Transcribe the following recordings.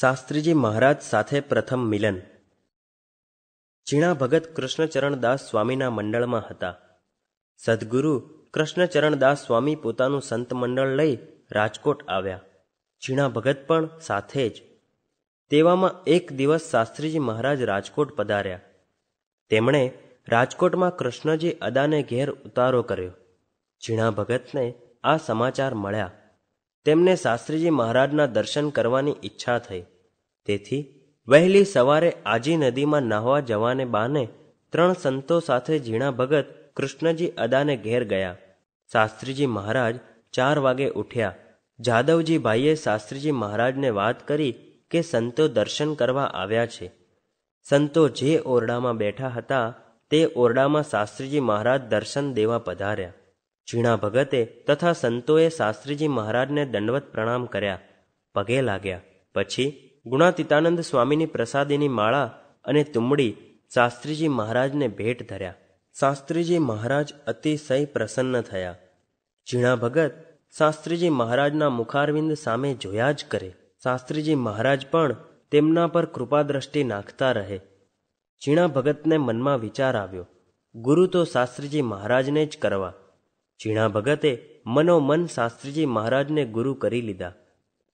શાસ્ત્રીજી મહારાજ સાથે પ્રથમ મિલન ઝીણા ભગત કૃષ્ણચરણદાસ સ્વામીના મંડળમાં હતા સદગુરુ કૃષ્ણચરણદાસ સ્વામી પોતાનું સંત મંડળ લઈ રાજકોટ આવ્યા ઝીણા ભગત પણ સાથે જ તેવામાં એક દિવસ શાસ્ત્રીજી મહારાજ રાજકોટ પધાર્યા તેમણે રાજકોટમાં કૃષ્ણજી અદાને ઘેર ઉતારો કર્યો ઝીણા ભગતને આ સમાચાર મળ્યા તેમને શાસ્ત્રીજી મહારાજના દર્શન કરવાની ઈચ્છા થઈ તેથી વહેલી સવારે આજી નદીમાં નાહવા જવાને બહાને ત્રણ સંતો સાથે ઝીણા ભગત કૃષ્ણજી અદાને ઘેર ગયા શાસ્ત્રીજી મહારાજ ચાર વાગે ઉઠ્યા જાદવજી ભાઈએ શાસ્ત્રીજી મહારાજને વાત કરી કે સંતો દર્શન કરવા આવ્યા છે સંતો જે ઓરડામાં બેઠા હતા તે ઓરડામાં શાસ્ત્રીજી મહારાજ દર્શન દેવા પધાર્યા ઝીણા ભગતે તથા સંતોએ શાસ્ત્રીજી મહારાજને દંડવત પ્રણામ કર્યા પગે લાગ્યા પછી ગુણાતીતાનંદ સ્વામીની પ્રસાદીની માળા અને તુમડી શાસ્ત્રીજી મહારાજને ભેટ ધર્યા શાસ્ત્રીજી મહારાજ અતિશય પ્રસન્ન થયા ઝીણા ભગત શાસ્ત્રીજી મહારાજના મુખારવિંદ સામે જોયા જ કરે શાસ્ત્રીજી મહારાજ પણ તેમના પર કૃપા કૃપાદ્રષ્ટિ નાખતા રહે ઝીણા ભગતને મનમાં વિચાર આવ્યો ગુરુ તો શાસ્ત્રીજી મહારાજને જ કરવા ઝીણા ભગતે મનોમન શાસ્ત્રીજી મહારાજને ગુરુ કરી લીધા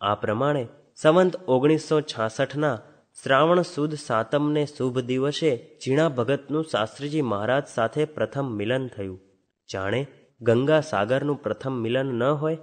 આ પ્રમાણે સંવંત ઓગણીસો છાસઠના શ્રાવણ સુદ સાતમને શુભ દિવસે ઝીણા ભગતનું શાસ્ત્રીજી મહારાજ સાથે પ્રથમ મિલન થયું જાણે ગંગા સાગરનું પ્રથમ મિલન ન હોય